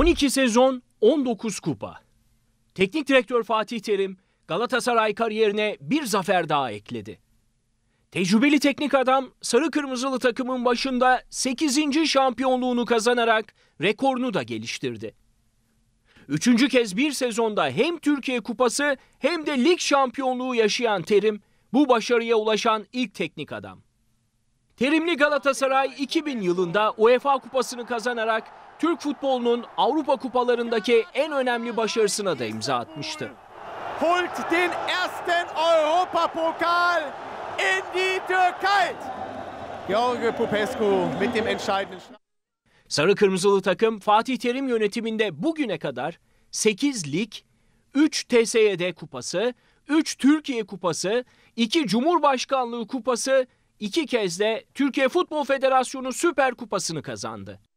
12 sezon 19 kupa. Teknik direktör Fatih Terim Galatasaray kariyerine bir zafer daha ekledi. Tecrübeli teknik adam sarı kırmızılı takımın başında 8. şampiyonluğunu kazanarak rekorunu da geliştirdi. Üçüncü kez bir sezonda hem Türkiye Kupası hem de lig şampiyonluğu yaşayan Terim bu başarıya ulaşan ilk teknik adam. Terimli Galatasaray 2000 yılında UEFA Kupası'nı kazanarak Türk futbolunun Avrupa kupalarındaki en önemli başarısına da imza atmıştı. Holt den ersten Europapokal in die Türkei. George Popescu mit dem entscheidenden Sarı Kırmızılı takım Fatih Terim yönetiminde bugüne kadar 8 lig, 3 TSYD kupası, 3 Türkiye kupası, 2 Cumhurbaşkanlığı kupası iki kez de Türkiye Futbol Federasyonu Süper Kupası'nı kazandı.